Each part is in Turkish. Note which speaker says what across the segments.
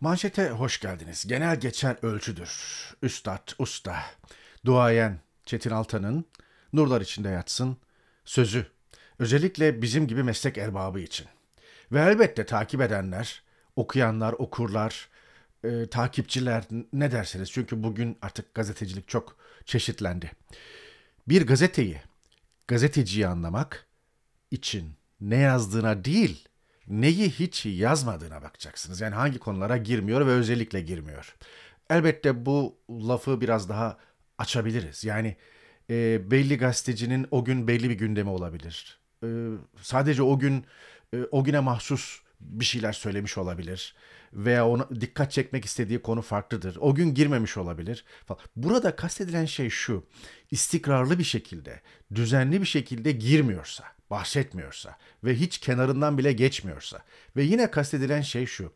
Speaker 1: Manşete hoş geldiniz. Genel geçer ölçüdür. Üstad, usta, duayen Çetin Altan'ın nurlar içinde yatsın sözü. Özellikle bizim gibi meslek erbabı için. Ve elbette takip edenler, okuyanlar, okurlar, e, takipçiler ne derseniz. Çünkü bugün artık gazetecilik çok çeşitlendi. Bir gazeteyi gazeteciyi anlamak için ne yazdığına değil, neyi hiç yazmadığına bakacaksınız. Yani hangi konulara girmiyor ve özellikle girmiyor. Elbette bu lafı biraz daha açabiliriz. Yani e, belli gazetecinin o gün belli bir gündemi olabilir. E, sadece o gün e, o güne mahsus bir şeyler söylemiş olabilir veya ona dikkat çekmek istediği konu farklıdır. O gün girmemiş olabilir. Burada kastedilen şey şu. İstikrarlı bir şekilde, düzenli bir şekilde girmiyorsa bahsetmiyorsa ve hiç kenarından bile geçmiyorsa ve yine kastedilen şey şu.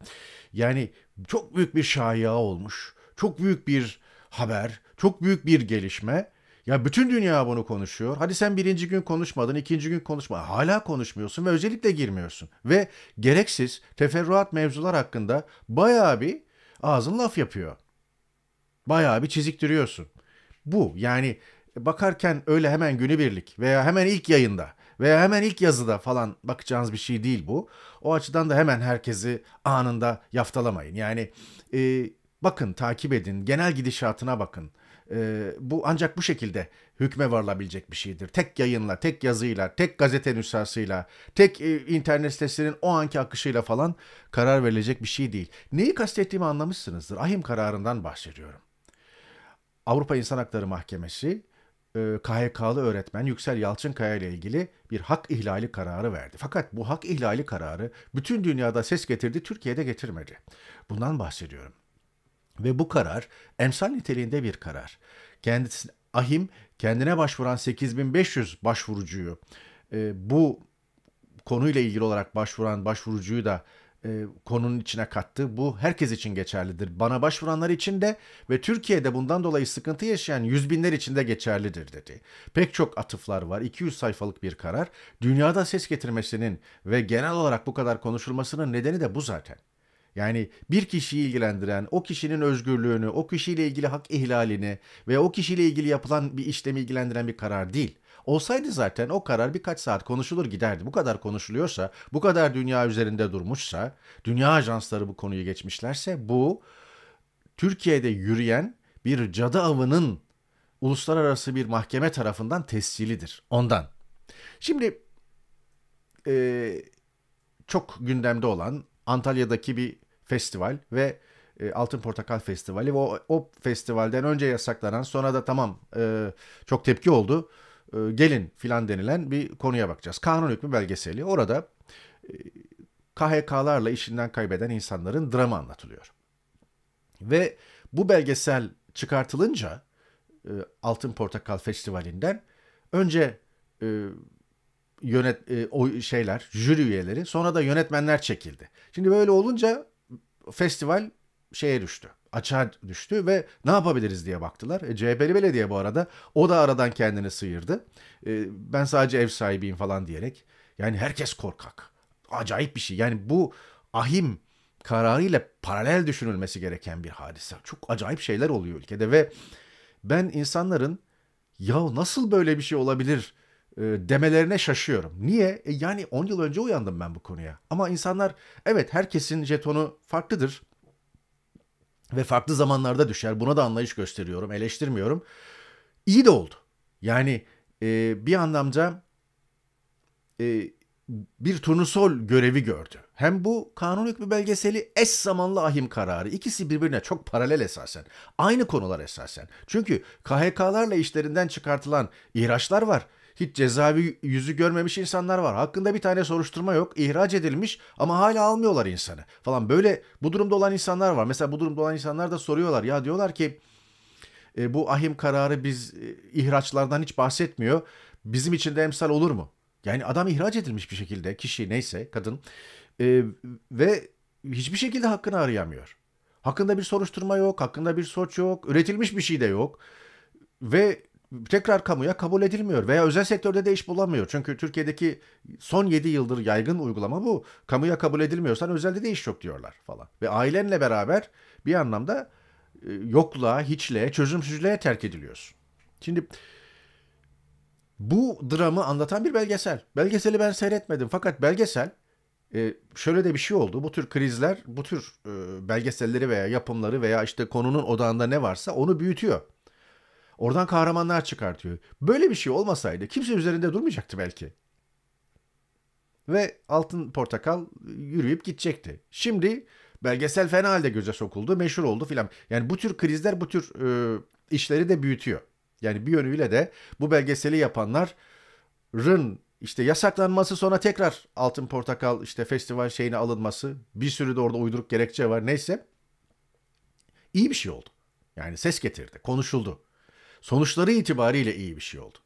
Speaker 1: Yani çok büyük bir şaya olmuş, çok büyük bir haber, çok büyük bir gelişme. Ya bütün dünya bunu konuşuyor. Hadi sen birinci gün konuşmadın, ikinci gün konuşma. Hala konuşmuyorsun ve özellikle girmiyorsun. Ve gereksiz teferruat mevzular hakkında bayağı bir ağzın laf yapıyor. Bayağı bir çiziktiriyorsun. Bu yani bakarken öyle hemen günübirlik veya hemen ilk yayında veya hemen ilk yazıda falan bakacağınız bir şey değil bu. O açıdan da hemen herkesi anında yaftalamayın. Yani e, bakın, takip edin, genel gidişatına bakın. E, bu ancak bu şekilde hükme varılabilecek bir şeydir. Tek yayınla, tek yazıyla, tek gazete nüshasıyla, tek e, internet sitesinin o anki akışıyla falan karar verilecek bir şey değil. Neyi kastettiğimi anlamışsınızdır. Ahim kararından bahsediyorum. Avrupa İnsan Hakları Mahkemesi e, KHK'lı öğretmen Yüksel Yalçınkaya ile ilgili bir hak ihlali kararı verdi. Fakat bu hak ihlali kararı bütün dünyada ses getirdi, Türkiye'de getirmedi. Bundan bahsediyorum. Ve bu karar emsal niteliğinde bir karar. Kendisi, ahim kendine başvuran 8500 başvurucuyu e, bu konuyla ilgili olarak başvuran başvurucuyu da e, konunun içine kattı. Bu herkes için geçerlidir. Bana başvuranlar için de ve Türkiye'de bundan dolayı sıkıntı yaşayan yüz binler için de geçerlidir dedi. Pek çok atıflar var. 200 sayfalık bir karar. Dünyada ses getirmesinin ve genel olarak bu kadar konuşulmasının nedeni de bu zaten. Yani bir kişiyi ilgilendiren, o kişinin özgürlüğünü, o kişiyle ilgili hak ihlalini ve o kişiyle ilgili yapılan bir işlemi ilgilendiren bir karar değil. Olsaydı zaten o karar birkaç saat konuşulur giderdi. Bu kadar konuşuluyorsa, bu kadar dünya üzerinde durmuşsa, dünya ajansları bu konuyu geçmişlerse bu Türkiye'de yürüyen bir cadı avının uluslararası bir mahkeme tarafından tescilidir. Ondan. Şimdi e, çok gündemde olan Antalya'daki bir festival ve e, Altın Portakal Festivali ve o, o festivalden önce yasaklanan sonra da tamam e, çok tepki oldu e, gelin filan denilen bir konuya bakacağız. Kanun hükmü belgeseli. Orada e, KHK'larla işinden kaybeden insanların drama anlatılıyor. Ve bu belgesel çıkartılınca e, Altın Portakal Festivali'nden önce yönet o şeyler jüri üyeleri sonra da yönetmenler çekildi. Şimdi böyle olunca festival şeye düştü. Açar düştü ve ne yapabiliriz diye baktılar. E, CHP'li belediye bu arada o da aradan kendini sıyırdı. E, ben sadece ev sahibiyim falan diyerek. Yani herkes korkak. Acayip bir şey. Yani bu ahim kararıyla paralel düşünülmesi gereken bir hadise. Çok acayip şeyler oluyor ülkede ve ben insanların ya nasıl böyle bir şey olabilir e, demelerine şaşıyorum. Niye? E yani 10 yıl önce uyandım ben bu konuya. Ama insanlar evet herkesin jetonu farklıdır ve farklı zamanlarda düşer. Buna da anlayış gösteriyorum, eleştirmiyorum. İyi de oldu. Yani e, bir anlamda e, bir turnusol görevi gördü. Hem bu kanun hükmü belgeseli eş zamanlı ahim kararı. İkisi birbirine çok paralel esasen. Aynı konular esasen. Çünkü KHK'larla işlerinden çıkartılan ihraçlar var. Hiç cezaevi yüzü görmemiş insanlar var. Hakkında bir tane soruşturma yok. İhraç edilmiş ama hala almıyorlar insanı falan. Böyle bu durumda olan insanlar var. Mesela bu durumda olan insanlar da soruyorlar. Ya diyorlar ki e, bu ahim kararı biz e, ihraçlardan hiç bahsetmiyor. Bizim için de emsal olur mu? Yani adam ihraç edilmiş bir şekilde kişi neyse kadın e, ve hiçbir şekilde hakkını arayamıyor. Hakkında bir soruşturma yok, hakkında bir suç yok, üretilmiş bir şey de yok. Ve tekrar kamuya kabul edilmiyor veya özel sektörde de iş bulamıyor. Çünkü Türkiye'deki son 7 yıldır yaygın uygulama bu. Kamuya kabul edilmiyorsan özelde de iş yok diyorlar falan. Ve ailenle beraber bir anlamda e, yokluğa, hiçliğe, çözümsüzlüğe terk ediliyorsun. Şimdi bu dramı anlatan bir belgesel. Belgeseli ben seyretmedim fakat belgesel e, şöyle de bir şey oldu. Bu tür krizler, bu tür e, belgeselleri veya yapımları veya işte konunun odağında ne varsa onu büyütüyor. Oradan kahramanlar çıkartıyor. Böyle bir şey olmasaydı kimse üzerinde durmayacaktı belki. Ve altın portakal yürüyüp gidecekti. Şimdi belgesel fena halde göze sokuldu, meşhur oldu filan. Yani bu tür krizler bu tür e, işleri de büyütüyor. Yani bir yönüyle de bu belgeseli yapanlar, yapanların işte yasaklanması sonra tekrar Altın Portakal işte festival şeyine alınması bir sürü de orada uyduruk gerekçe var neyse iyi bir şey oldu. Yani ses getirdi, konuşuldu sonuçları itibariyle iyi bir şey oldu.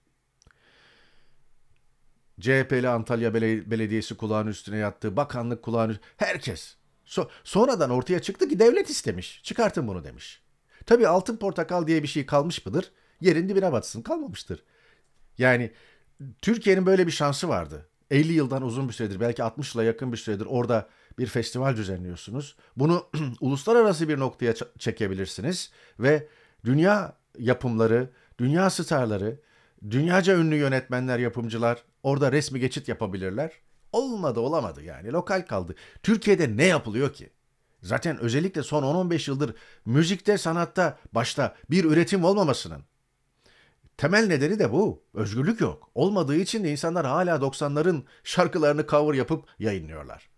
Speaker 1: CHP'li Antalya Belediyesi kulağın üstüne yattı, bakanlık kulağın üstüne, herkes. So sonradan ortaya çıktı ki devlet istemiş, çıkartın bunu demiş. Tabii altın portakal diye bir şey kalmış mıdır? Yerin dibine batsın, kalmamıştır. Yani Türkiye'nin böyle bir şansı vardı. 50 yıldan uzun bir süredir, belki 60 yıla yakın bir süredir orada bir festival düzenliyorsunuz. Bunu uluslararası bir noktaya çekebilirsiniz ve dünya yapımları, dünya starları, dünyaca ünlü yönetmenler, yapımcılar orada resmi geçit yapabilirler. Olmadı olamadı yani lokal kaldı. Türkiye'de ne yapılıyor ki? Zaten özellikle son 10-15 yıldır müzikte, sanatta başta bir üretim olmamasının temel nedeni de bu. Özgürlük yok. Olmadığı için de insanlar hala 90'ların şarkılarını cover yapıp yayınlıyorlar.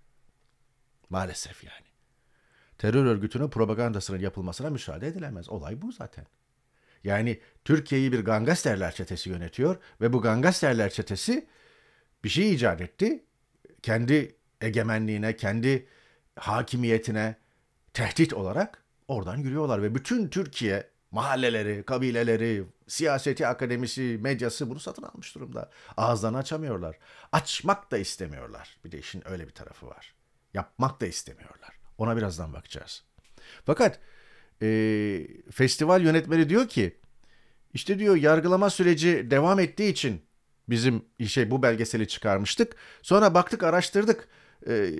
Speaker 1: Maalesef yani. Terör örgütünün propagandasının yapılmasına müsaade edilemez. Olay bu zaten. Yani Türkiye'yi bir gangsterler çetesi yönetiyor ve bu gangsterler çetesi bir şey icat etti. Kendi egemenliğine, kendi hakimiyetine tehdit olarak oradan yürüyorlar ve bütün Türkiye mahalleleri, kabileleri, siyaseti, akademisi, medyası bunu satın almış durumda. Ağızlarını açamıyorlar. Açmak da istemiyorlar. Bir de işin öyle bir tarafı var. Yapmak da istemiyorlar. Ona birazdan bakacağız. Fakat e, festival yönetmeni diyor ki işte diyor yargılama süreci devam ettiği için bizim şey bu belgeseli çıkarmıştık. Sonra baktık araştırdık e,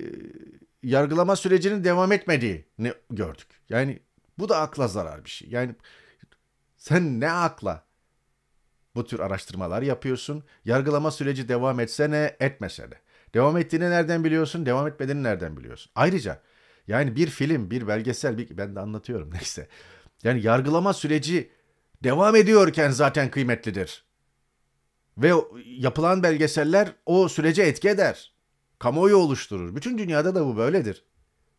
Speaker 1: yargılama sürecinin devam etmediğini gördük. Yani bu da akla zarar bir şey. Yani sen ne akla bu tür araştırmalar yapıyorsun? Yargılama süreci devam etse etsene etmesene. Devam ettiğini nereden biliyorsun? Devam etmediğini nereden biliyorsun? Ayrıca yani bir film, bir belgesel, bir, ben de anlatıyorum neyse. Yani yargılama süreci devam ediyorken zaten kıymetlidir. Ve yapılan belgeseller o sürece etki eder. Kamuoyu oluşturur. Bütün dünyada da bu böyledir.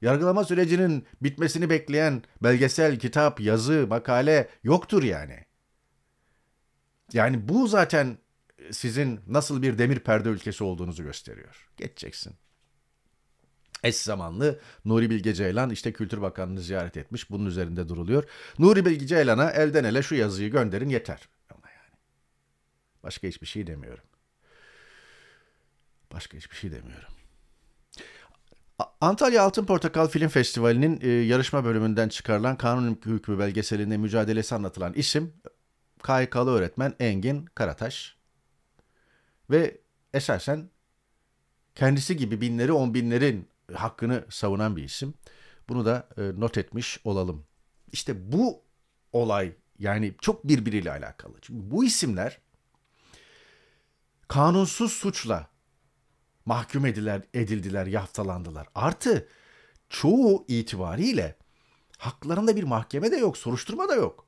Speaker 1: Yargılama sürecinin bitmesini bekleyen belgesel, kitap, yazı, makale yoktur yani. Yani bu zaten sizin nasıl bir demir perde ülkesi olduğunuzu gösteriyor. Geçeceksin. Eş zamanlı Nuri Bilge Ceylan işte Kültür Bakanı'nı ziyaret etmiş. Bunun üzerinde duruluyor. Nuri Bilge Ceylan'a elden ele şu yazıyı gönderin yeter. Ama yani. Başka hiçbir şey demiyorum. Başka hiçbir şey demiyorum. Antalya Altın Portakal Film Festivali'nin e, yarışma bölümünden çıkarılan kanun hükmü belgeselinde mücadelesi anlatılan isim KYK'lı öğretmen Engin Karataş ve esasen kendisi gibi binleri on binlerin hakkını savunan bir isim. Bunu da e, not etmiş olalım. İşte bu olay yani çok birbiriyle alakalı. Çünkü bu isimler kanunsuz suçla mahkum ediler, edildiler, yaftalandılar. Artı çoğu itibariyle haklarında bir mahkeme de yok, soruşturma da yok.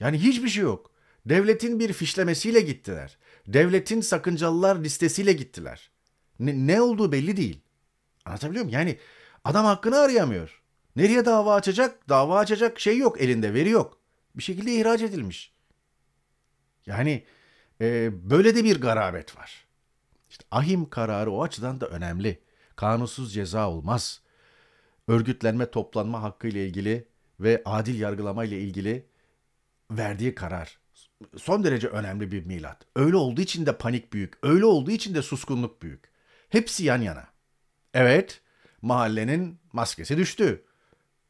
Speaker 1: Yani hiçbir şey yok. Devletin bir fişlemesiyle gittiler. Devletin sakıncalılar listesiyle gittiler. Ne, ne olduğu belli değil. Anlatabiliyor muyum? Yani adam hakkını arayamıyor. Nereye dava açacak? Dava açacak şey yok elinde, veri yok. Bir şekilde ihraç edilmiş. Yani e, böyle de bir garabet var. İşte ahim kararı o açıdan da önemli. Kanunsuz ceza olmaz. Örgütlenme, toplanma hakkı ile ilgili ve adil yargılama ile ilgili verdiği karar son derece önemli bir milat. Öyle olduğu için de panik büyük, öyle olduğu için de suskunluk büyük. Hepsi yan yana. Evet, mahallenin maskesi düştü.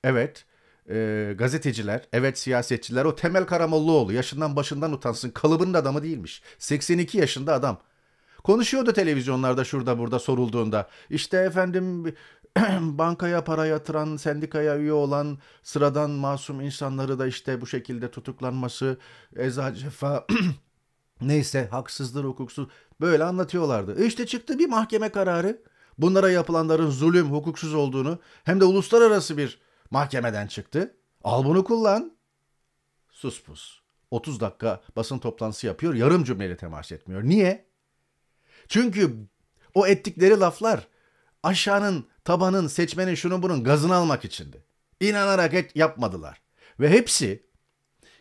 Speaker 1: Evet, e, gazeteciler, evet siyasetçiler o Temel Karamollaoğlu yaşından başından utansın kalıbının adamı değilmiş. 82 yaşında adam. Konuşuyordu televizyonlarda şurada burada sorulduğunda. İşte efendim bankaya para yatıran, sendikaya üye olan sıradan masum insanları da işte bu şekilde tutuklanması, eza cefa neyse haksızdır, hukuksuz böyle anlatıyorlardı. İşte çıktı bir mahkeme kararı bunlara yapılanların zulüm, hukuksuz olduğunu hem de uluslararası bir mahkemeden çıktı. Al bunu kullan. Sus pus. 30 dakika basın toplantısı yapıyor, yarım cümleyle temas etmiyor. Niye? Çünkü o ettikleri laflar aşağının, tabanın, seçmenin şunun bunun gazını almak içindi. İnanarak et yapmadılar. Ve hepsi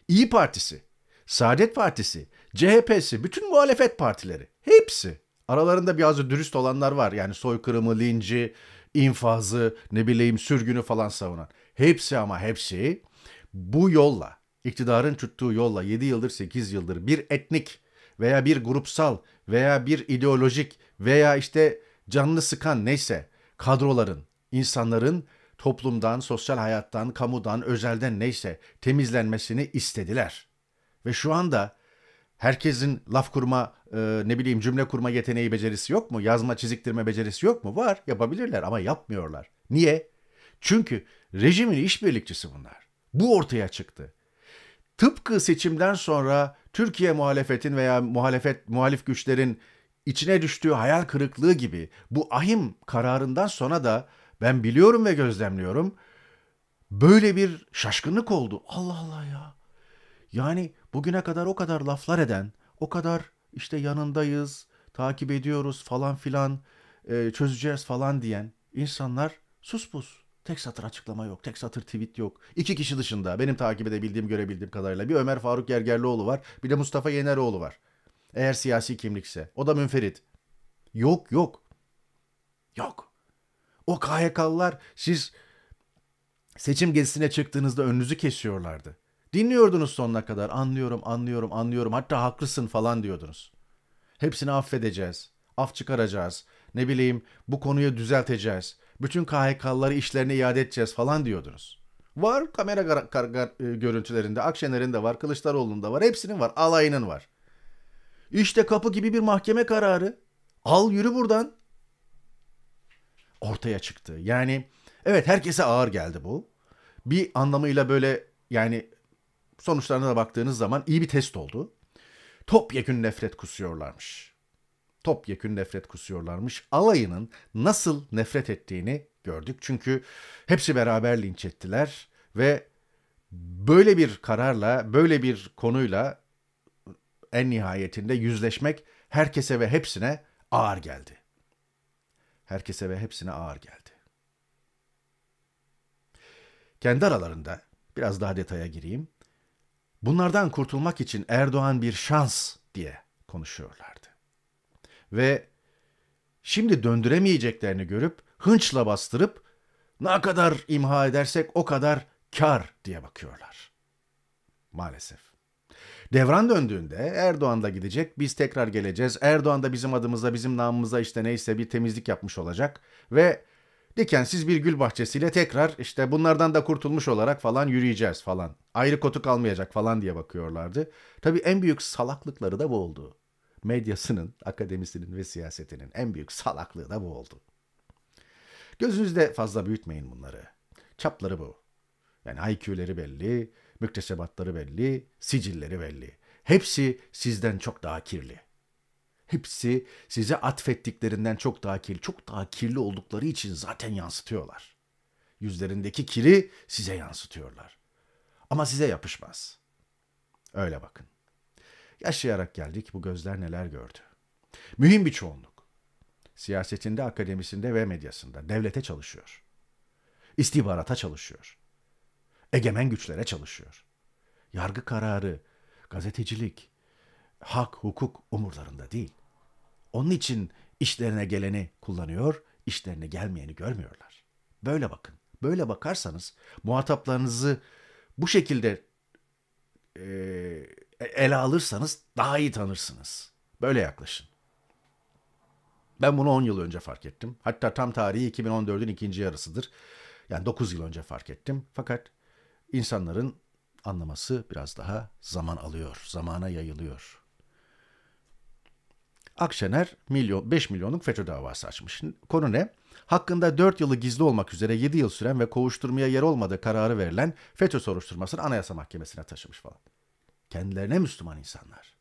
Speaker 1: İyi Partisi, Saadet Partisi, CHP'si, bütün muhalefet partileri hepsi Aralarında biraz da dürüst olanlar var. Yani soykırımı, linci, infazı, ne bileyim sürgünü falan savunan. Hepsi ama hepsi bu yolla, iktidarın tuttuğu yolla 7 yıldır 8 yıldır bir etnik veya bir grupsal veya bir ideolojik veya işte canlı sıkan neyse kadroların, insanların toplumdan, sosyal hayattan, kamudan, özelden neyse temizlenmesini istediler. Ve şu anda herkesin laf kurma, e, ne bileyim cümle kurma yeteneği becerisi yok mu? Yazma, çiziktirme becerisi yok mu? Var, yapabilirler ama yapmıyorlar. Niye? Çünkü rejimin işbirlikçisi bunlar. Bu ortaya çıktı. Tıpkı seçimden sonra Türkiye muhalefetin veya muhalefet muhalif güçlerin içine düştüğü hayal kırıklığı gibi bu ahim kararından sonra da ben biliyorum ve gözlemliyorum. Böyle bir şaşkınlık oldu. Allah Allah ya. Yani bugüne kadar o kadar laflar eden, o kadar işte yanındayız, takip ediyoruz falan filan, e, çözeceğiz falan diyen insanlar sus pus. Tek satır açıklama yok, tek satır tweet yok. İki kişi dışında benim takip edebildiğim, görebildiğim kadarıyla bir Ömer Faruk Gergerlioğlu var, bir de Mustafa Yeneroğlu var. Eğer siyasi kimlikse. O da münferit. Yok yok. Yok. O KHK'lılar siz seçim gezisine çıktığınızda önünüzü kesiyorlardı. Dinliyordunuz sonuna kadar. Anlıyorum, anlıyorum, anlıyorum. Hatta haklısın falan diyordunuz. Hepsini affedeceğiz. Af çıkaracağız. Ne bileyim bu konuyu düzelteceğiz. Bütün KHK'ları işlerine iade edeceğiz falan diyordunuz. Var kamera gar- gar- gar- e, görüntülerinde, Akşener'in de var, Kılıçdaroğlu'nun da var. Hepsinin var, alayının var. İşte kapı gibi bir mahkeme kararı. Al yürü buradan. Ortaya çıktı. Yani evet herkese ağır geldi bu. Bir anlamıyla böyle yani sonuçlarına da baktığınız zaman iyi bir test oldu. Topyekün nefret kusuyorlarmış. Topyekün nefret kusuyorlarmış. Alayının nasıl nefret ettiğini gördük. Çünkü hepsi beraber linç ettiler ve böyle bir kararla, böyle bir konuyla en nihayetinde yüzleşmek herkese ve hepsine ağır geldi. Herkese ve hepsine ağır geldi. Kendi aralarında biraz daha detaya gireyim. Bunlardan kurtulmak için Erdoğan bir şans diye konuşuyorlardı. Ve şimdi döndüremeyeceklerini görüp hınçla bastırıp ne kadar imha edersek o kadar kar diye bakıyorlar. Maalesef. Devran döndüğünde Erdoğan da gidecek, biz tekrar geleceğiz. Erdoğan da bizim adımıza, bizim namımıza işte neyse bir temizlik yapmış olacak ve dikensiz bir gül bahçesiyle tekrar işte bunlardan da kurtulmuş olarak falan yürüyeceğiz falan. Ayrı kotu kalmayacak falan diye bakıyorlardı. Tabii en büyük salaklıkları da bu oldu. Medyasının, akademisinin ve siyasetinin en büyük salaklığı da bu oldu. Gözünüzde fazla büyütmeyin bunları. Çapları bu. Yani IQ'leri belli, müktesebatları belli, sicilleri belli. Hepsi sizden çok daha kirli hepsi size atfettiklerinden çok daha kirli, çok daha kirli oldukları için zaten yansıtıyorlar. Yüzlerindeki kiri size yansıtıyorlar. Ama size yapışmaz. Öyle bakın. Yaşayarak geldik bu gözler neler gördü. Mühim bir çoğunluk. Siyasetinde, akademisinde ve medyasında devlete çalışıyor. İstihbarata çalışıyor. Egemen güçlere çalışıyor. Yargı kararı, gazetecilik, hak, hukuk umurlarında değil. Onun için işlerine geleni kullanıyor, işlerine gelmeyeni görmüyorlar. Böyle bakın. Böyle bakarsanız muhataplarınızı bu şekilde e, ele alırsanız daha iyi tanırsınız. Böyle yaklaşın. Ben bunu 10 yıl önce fark ettim. Hatta tam tarihi 2014'ün ikinci yarısıdır. Yani 9 yıl önce fark ettim. Fakat insanların anlaması biraz daha zaman alıyor, zamana yayılıyor. Akşener milyon, 5 milyonluk FETÖ davası açmış. Konu ne? Hakkında 4 yılı gizli olmak üzere 7 yıl süren ve kovuşturmaya yer olmadığı kararı verilen FETÖ soruşturmasını Anayasa Mahkemesi'ne taşımış falan. Kendilerine Müslüman insanlar.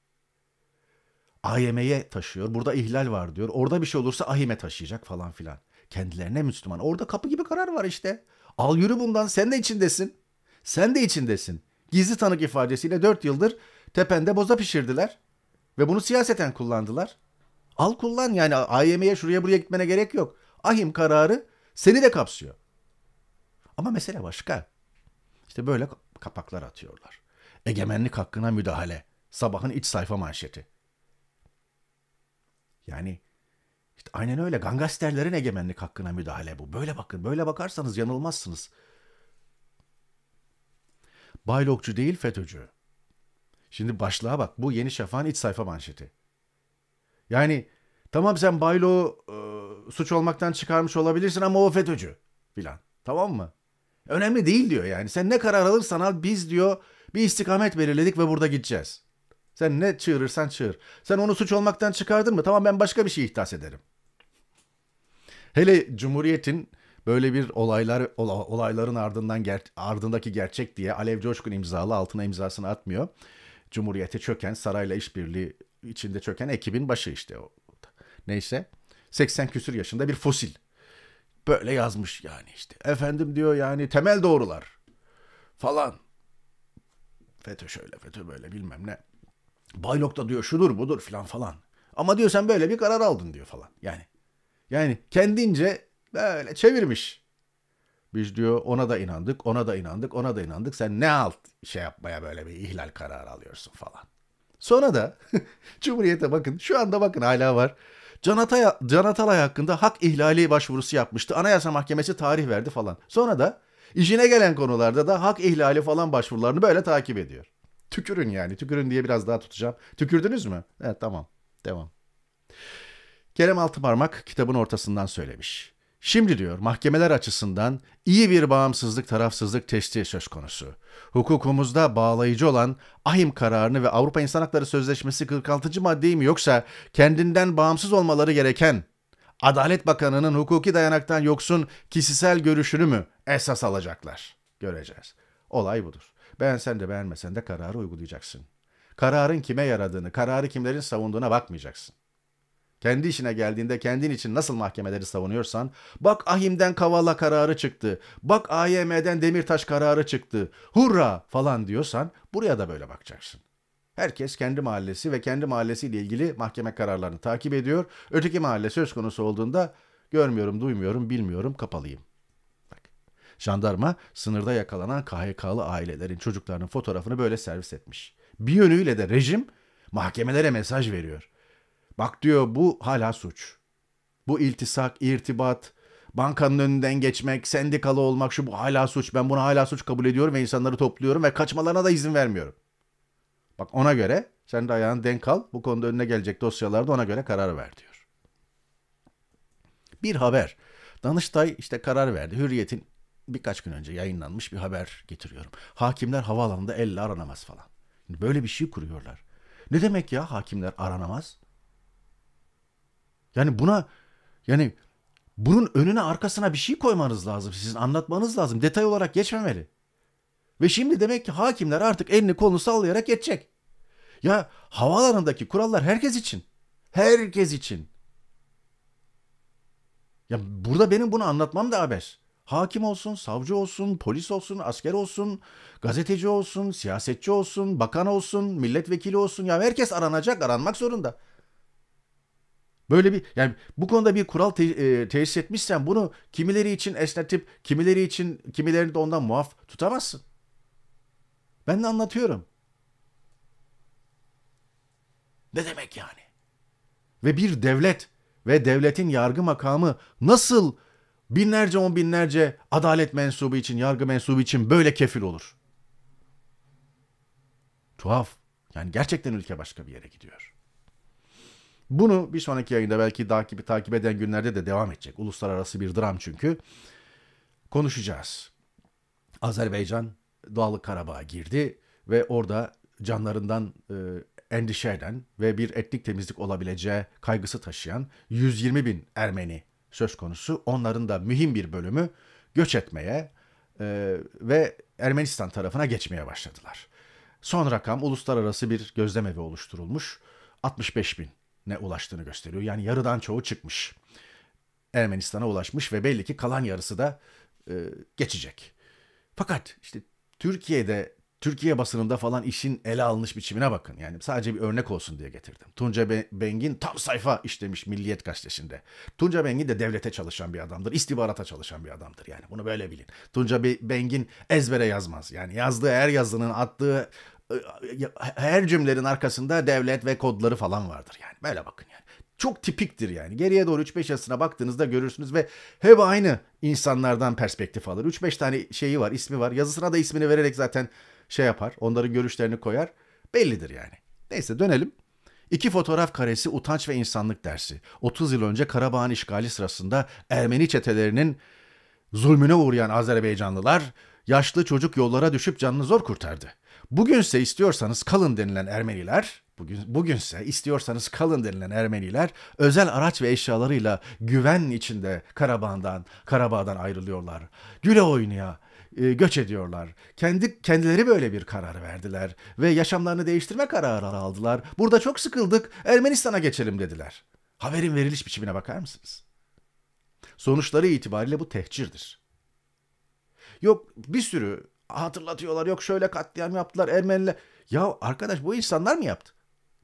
Speaker 1: AYM'ye taşıyor, burada ihlal var diyor. Orada bir şey olursa AİM'e taşıyacak falan filan. Kendilerine Müslüman. Orada kapı gibi karar var işte. Al yürü bundan, sen de içindesin. Sen de içindesin. Gizli tanık ifadesiyle 4 yıldır tepende boza pişirdiler. Ve bunu siyaseten kullandılar. Al kullan yani AYM'ye şuraya buraya gitmene gerek yok. Ahim kararı seni de kapsıyor. Ama mesele başka. İşte böyle kapaklar atıyorlar. Egemenlik hakkına müdahale. Sabahın iç sayfa manşeti. Yani işte aynen öyle gangsterlerin egemenlik hakkına müdahale bu. Böyle bakın, böyle bakarsanız yanılmazsınız. Baylokçu değil FETÖ'cü. Şimdi başlığa bak. Bu Yeni Şafak'ın iç sayfa manşeti. Yani tamam sen Baylo e, suç olmaktan çıkarmış olabilirsin ama o FETÖ'cü filan. Tamam mı? Önemli değil diyor yani. Sen ne karar alırsan al biz diyor bir istikamet belirledik ve burada gideceğiz. Sen ne çığırırsan çığır. Sen onu suç olmaktan çıkardın mı? Tamam ben başka bir şey ihdas ederim. Hele Cumhuriyet'in böyle bir olaylar olayların ardından ger, ardındaki gerçek diye Alev Coşkun imzalı altına imzasını atmıyor. Cumhuriyete çöken sarayla işbirliği içinde çöken ekibin başı işte. o. Neyse 80 küsür yaşında bir fosil. Böyle yazmış yani işte. Efendim diyor yani temel doğrular falan. FETÖ şöyle FETÖ böyle bilmem ne. Baylok da diyor şudur budur filan falan. Ama diyor sen böyle bir karar aldın diyor falan. Yani yani kendince böyle çevirmiş. Biz diyor ona da inandık, ona da inandık, ona da inandık. Sen ne alt şey yapmaya böyle bir ihlal kararı alıyorsun falan. Sonra da Cumhuriyet'e bakın şu anda bakın hala var. Can, Atay, Atalay hakkında hak ihlali başvurusu yapmıştı. Anayasa Mahkemesi tarih verdi falan. Sonra da işine gelen konularda da hak ihlali falan başvurularını böyle takip ediyor. Tükürün yani. Tükürün diye biraz daha tutacağım. Tükürdünüz mü? Evet tamam. Devam. Kerem Altıparmak kitabın ortasından söylemiş. Şimdi diyor mahkemeler açısından iyi bir bağımsızlık tarafsızlık testi söz konusu. Hukukumuzda bağlayıcı olan ahim kararını ve Avrupa İnsan Hakları Sözleşmesi 46. maddeyi mi yoksa kendinden bağımsız olmaları gereken Adalet Bakanı'nın hukuki dayanaktan yoksun kişisel görüşünü mü esas alacaklar? Göreceğiz. Olay budur. Beğensen de beğenmesen de kararı uygulayacaksın. Kararın kime yaradığını, kararı kimlerin savunduğuna bakmayacaksın. Kendi işine geldiğinde kendin için nasıl mahkemeleri savunuyorsan, bak Ahim'den Kavala kararı çıktı, bak AYM'den Demirtaş kararı çıktı, hurra falan diyorsan buraya da böyle bakacaksın. Herkes kendi mahallesi ve kendi mahallesiyle ilgili mahkeme kararlarını takip ediyor. Öteki mahalle söz konusu olduğunda görmüyorum, duymuyorum, bilmiyorum, kapalıyım. Bak, jandarma sınırda yakalanan KHK'lı ailelerin çocuklarının fotoğrafını böyle servis etmiş. Bir yönüyle de rejim mahkemelere mesaj veriyor. Bak diyor bu hala suç. Bu iltisak, irtibat, bankanın önünden geçmek, sendikalı olmak şu bu hala suç. Ben bunu hala suç kabul ediyorum ve insanları topluyorum ve kaçmalarına da izin vermiyorum. Bak ona göre sen de ayağını denk al. Bu konuda önüne gelecek dosyalarda ona göre karar ver diyor. Bir haber. Danıştay işte karar verdi. Hürriyet'in birkaç gün önce yayınlanmış bir haber getiriyorum. Hakimler havaalanında elle aranamaz falan. Böyle bir şey kuruyorlar. Ne demek ya hakimler aranamaz? Yani buna yani bunun önüne arkasına bir şey koymanız lazım. Sizin anlatmanız lazım. Detay olarak geçmemeli. Ve şimdi demek ki hakimler artık elini kolunu sallayarak geçecek. Ya havaalanındaki kurallar herkes için. Herkes için. Ya burada benim bunu anlatmam da haber. Hakim olsun, savcı olsun, polis olsun, asker olsun, gazeteci olsun, siyasetçi olsun, bakan olsun, milletvekili olsun. Ya herkes aranacak, aranmak zorunda. Böyle bir yani bu konuda bir kural te, e, tesis etmişsen bunu kimileri için esnetip kimileri için kimilerini de ondan muaf tutamazsın. Ben de anlatıyorum. Ne demek yani? Ve bir devlet ve devletin yargı makamı nasıl binlerce on binlerce adalet mensubu için, yargı mensubu için böyle kefil olur? Tuhaf. Yani gerçekten ülke başka bir yere gidiyor. Bunu bir sonraki yayında belki daha gibi takip eden günlerde de devam edecek. Uluslararası bir dram çünkü. Konuşacağız. Azerbaycan doğal Karabağ'a girdi ve orada canlarından e, endişe eden ve bir etnik temizlik olabileceği kaygısı taşıyan 120 bin Ermeni söz konusu. Onların da mühim bir bölümü göç etmeye e, ve Ermenistan tarafına geçmeye başladılar. Son rakam uluslararası bir gözlemevi oluşturulmuş. 65 bin ne ulaştığını gösteriyor. Yani yarıdan çoğu çıkmış. Ermenistan'a ulaşmış ve belli ki kalan yarısı da e, geçecek. Fakat işte Türkiye'de Türkiye basınında falan işin ele alınış biçimine bakın. Yani sadece bir örnek olsun diye getirdim. Tunca Bengin tam sayfa işlemiş Milliyet gazetesinde. Tunca Bengin de devlete çalışan bir adamdır. istihbarata çalışan bir adamdır yani. Bunu böyle bilin. Tunca Bengin ezbere yazmaz. Yani yazdığı her yazının attığı her cümlenin arkasında devlet ve kodları falan vardır yani. Böyle bakın yani. Çok tipiktir yani. Geriye doğru 3-5 yasına baktığınızda görürsünüz ve hep aynı insanlardan perspektif alır. 3-5 tane şeyi var, ismi var. Yazısına da ismini vererek zaten şey yapar. Onların görüşlerini koyar. Bellidir yani. Neyse dönelim. İki fotoğraf karesi utanç ve insanlık dersi. 30 yıl önce Karabağ'ın işgali sırasında Ermeni çetelerinin zulmüne uğrayan Azerbaycanlılar yaşlı çocuk yollara düşüp canını zor kurtardı. Bugünse istiyorsanız kalın denilen Ermeniler, bugün bugünse istiyorsanız kalın denilen Ermeniler özel araç ve eşyalarıyla güven içinde Karabağ'dan Karabağ'dan ayrılıyorlar. Güle oynaya e, göç ediyorlar. Kendi kendileri böyle bir karar verdiler ve yaşamlarını değiştirme kararı aldılar. Burada çok sıkıldık. Ermenistan'a geçelim dediler. Haberin veriliş biçimine bakar mısınız? Sonuçları itibariyle bu tehcirdir. Yok bir sürü hatırlatıyorlar. Yok şöyle katliam yaptılar Ermeniler. Ya arkadaş bu insanlar mı yaptı?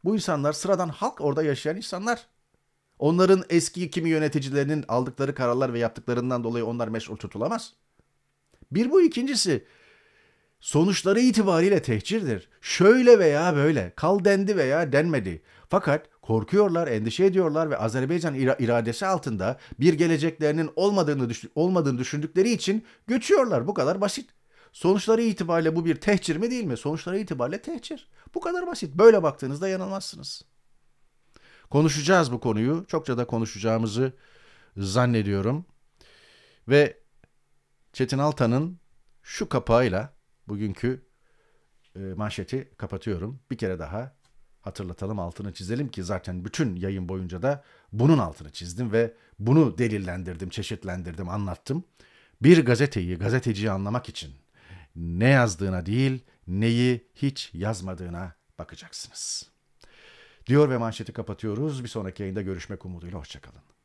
Speaker 1: Bu insanlar sıradan halk orada yaşayan insanlar. Onların eski kimi yöneticilerinin aldıkları kararlar ve yaptıklarından dolayı onlar meşhur tutulamaz. Bir bu ikincisi sonuçları itibariyle tehcirdir. Şöyle veya böyle, kal dendi veya denmedi. Fakat korkuyorlar, endişe ediyorlar ve Azerbaycan iradesi altında bir geleceklerinin olmadığını, düşün olmadığını düşündükleri için göçüyorlar. Bu kadar basit. Sonuçları itibariyle bu bir tehcir mi değil mi? Sonuçları itibariyle tehcir. Bu kadar basit. Böyle baktığınızda yanılmazsınız. Konuşacağız bu konuyu. Çokça da konuşacağımızı zannediyorum. Ve Çetin Altan'ın şu kapağıyla bugünkü e, manşeti kapatıyorum. Bir kere daha hatırlatalım, altını çizelim ki zaten bütün yayın boyunca da bunun altını çizdim ve bunu delillendirdim, çeşitlendirdim, anlattım. Bir gazeteyi, gazeteciyi anlamak için ne yazdığına değil, neyi hiç yazmadığına bakacaksınız. Diyor ve manşeti kapatıyoruz. Bir sonraki yayında görüşmek umuduyla. Hoşçakalın.